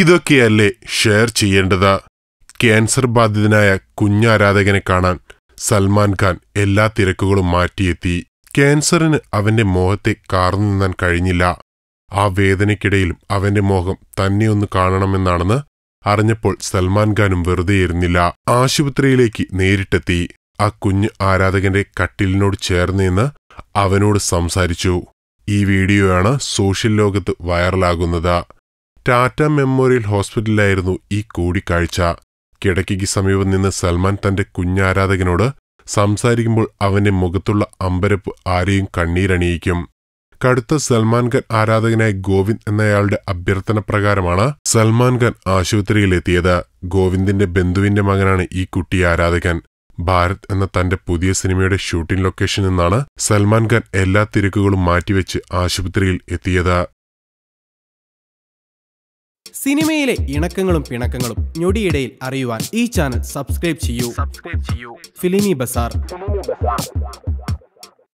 ഇതൊക്കെയല്ലേ ഷെയർ ചെയ്യേണ്ടത് ക്യാൻസർ ബാധിതനായ കുഞ്ഞാരാധകനെ കാണാൻ സൽമാൻ ഖാൻ എല്ലാ തിരക്കുകളും മാറ്റിയെത്തി ക്യാൻസറിന് അവന്റെ മോഹത്തെ കാർന്നു നിന്നാൻ കഴിഞ്ഞില്ല ആ വേദനയ്ക്കിടയിലും അവന്റെ മോഹം തന്നെ ഒന്ന് കാണണമെന്നാണെന്ന് അറിഞ്ഞപ്പോൾ സൽമാൻ ഖാനും വെറുതെയിരുന്നില്ല ആശുപത്രിയിലേക്ക് നേരിട്ടെത്തി ആ കുഞ്ഞ് ആരാധകന്റെ കട്ടിലിനോട് ചേർന്ന് നിന്ന് അവനോട് സംസാരിച്ചു ഈ വീഡിയോയാണ് സോഷ്യൽ ലോകത്ത് വൈറലാകുന്നത് ടാറ്റ മെമ്മോറിയൽ ഹോസ്പിറ്റലിലായിരുന്നു ഈ കൂടിക്കാഴ്ച കിടക്കിക്ക് സമീപം നിന്ന് സൽമാൻ തന്റെ കുഞ്ഞാരാധകനോട് സംസാരിക്കുമ്പോൾ അവന്റെ മുഖത്തുള്ള അമ്പരപ്പ് ആരെയും കണ്ണീരണിയിക്കും കടുത്ത സൽമാൻ ഖാൻ ആരാധകനായ ഗോവിന്ദ് എന്നയാളുടെ അഭ്യർത്ഥന പ്രകാരമാണ് സൽമാൻ ഖാൻ ആശുപത്രിയിലെത്തിയത് ഗോവിന്ദിന്റെ ബന്ധുവിന്റെ മകനാണ് ഈ കുട്ടി ആരാധകൻ ഭാരത് എന്ന തന്റെ പുതിയ സിനിമയുടെ ഷൂട്ടിംഗ് ലൊക്കേഷനിൽ നിന്നാണ് സൽമാൻ ഖാൻ എല്ലാ തിരക്കുകളും മാറ്റിവെച്ച് ആശുപത്രിയിൽ എത്തിയത് സിനിമയിലെ ഇണക്കങ്ങളും പിണക്കങ്ങളും ഞൊടിയിടയിൽ അറിയുവാൻ ഈ ചാനൽ സബ്സ്ക്രൈബ് ചെയ്യൂ സബ്സ്ക്രൈബ് ചെയ്യൂ ഫിലിമി ബസാർ